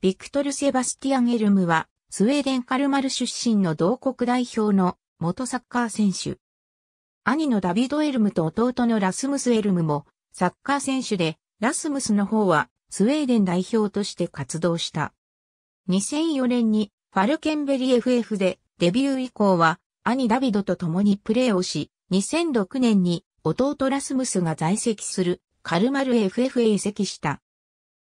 ビクトル・セバスティアン・エルムは、スウェーデン・カルマル出身の同国代表の元サッカー選手。兄のダビド・エルムと弟のラスムス・エルムもサッカー選手で、ラスムスの方はスウェーデン代表として活動した。2004年にファルケンベリ FF でデビュー以降は兄ダビドと共にプレーをし、2006年に弟ラスムスが在籍するカルマル FF へ移籍した。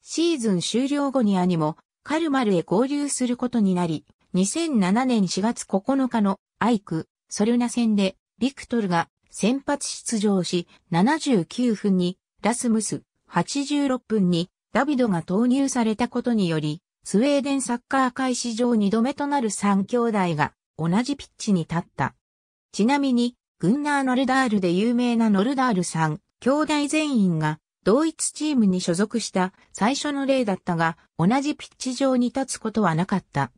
シーズン終了後に兄もカルマルへ合流することになり、2007年4月9日のアイク、ソルナ戦でビクトルが先発出場し、79分にラスムス、86分にダビドが投入されたことにより、スウェーデンサッカー界史上2度目となる3兄弟が同じピッチに立った。ちなみに、グンナー・ノルダールで有名なノルダール3兄弟全員が同一チームに所属した最初の例だったが、同じピッチ上に立つことはなかった。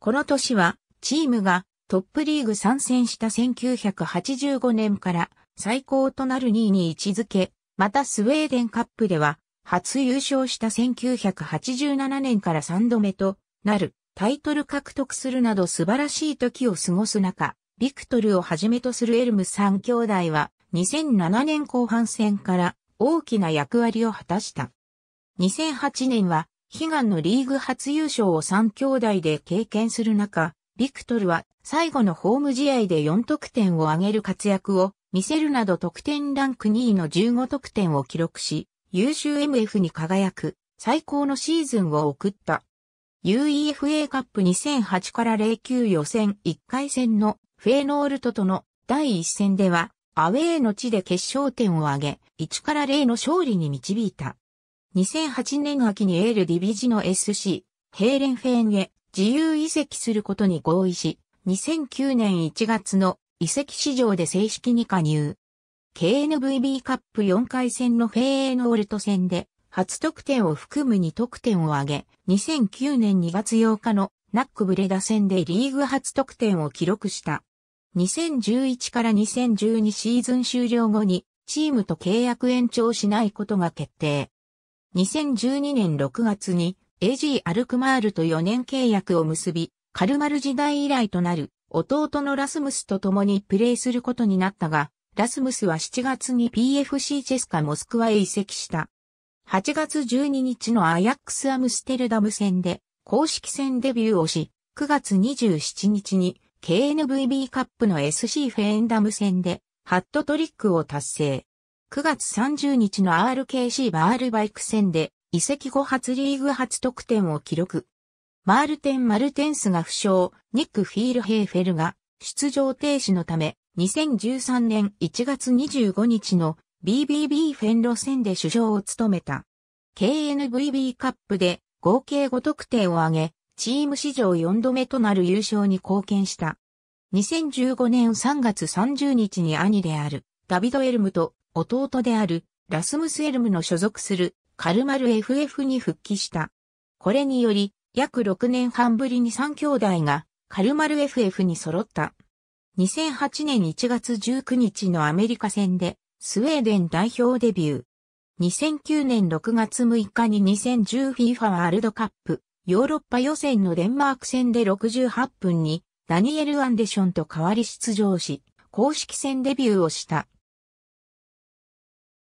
この年は、チームがトップリーグ参戦した1985年から最高となる2位に位置づけ、またスウェーデンカップでは、初優勝した1987年から3度目となるタイトル獲得するなど素晴らしい時を過ごす中、ビクトルをはじめとするエルム3兄弟は2007年後半戦から大きな役割を果たした。2008年は悲願のリーグ初優勝を3兄弟で経験する中、ビクトルは最後のホーム試合で4得点を挙げる活躍を見せるなど得点ランク2位の15得点を記録し、優秀 MF に輝く最高のシーズンを送った。UEFA カップ2008から09予選1回戦のフェーノールトとの第1戦ではアウェーの地で決勝点を挙げ、1から0の勝利に導いた。2008年秋にエールディビジの SC、ヘーレンフェーンへ自由移籍することに合意し、2009年1月の移籍市場で正式に加入。KNVB カップ4回戦のフェーノールト戦で初得点を含む2得点を挙げ、2009年2月8日のナックブレダ戦でリーグ初得点を記録した。2011から2012シーズン終了後にチームと契約延長しないことが決定。2012年6月に AG アルクマールと4年契約を結び、カルマル時代以来となる弟のラスムスと共にプレーすることになったが、ラスムスは7月に PFC チェスカモスクワへ移籍した。8月12日のアヤックスアムステルダム戦で公式戦デビューをし、9月27日に KNVB カップの SC フェーンダム戦でハットトリックを達成。9月30日の RKC バールバイク戦で移籍後初リーグ初得点を記録。マールテン・マルテンスが負傷、ニック・フィール・ヘーフェルが出場停止のため、2013年1月25日の BBB フェンロ戦で主将を務めた。KNVB カップで合計5得点を挙げ、チーム史上4度目となる優勝に貢献した。2015年3月30日に兄であるダビド・エルムと弟であるラスムス・エルムの所属するカルマル FF に復帰した。これにより約6年半ぶりに3兄弟がカルマル FF に揃った。2008年1月19日のアメリカ戦でスウェーデン代表デビュー。2009年6月6日に 2010FIFA ワールドカップヨーロッパ予選のデンマーク戦で68分にダニエル・アンデションと代わり出場し、公式戦デビューをした。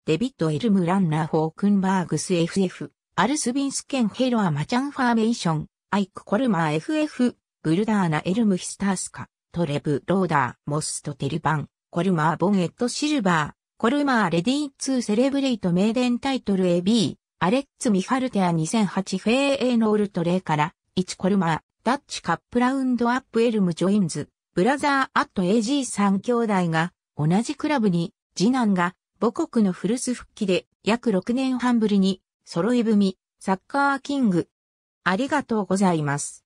デビット・エルム・ランナー・ホークンバーグス FF、アルスビンスケン・ヘロア・マチャンファーメーション、アイク・コルマー FF、ブルダーナ・エルム・ヒスタースカ、トレブ・ローダー、モスト・テルバン、コルマー・ボンエット・シルバー、コルマー・レディーツー・セレブレイト・メイデンタイトル AB、アレッツ・ミハルテア2008フェーエーノールトレーから1コルマー、ダッチカップラウンドアップエルム・ジョインズ、ブラザー・アット・エージー3兄弟が同じクラブに次男が母国の古巣復帰で約6年半ぶりに揃い踏み、サッカーキング。ありがとうございます。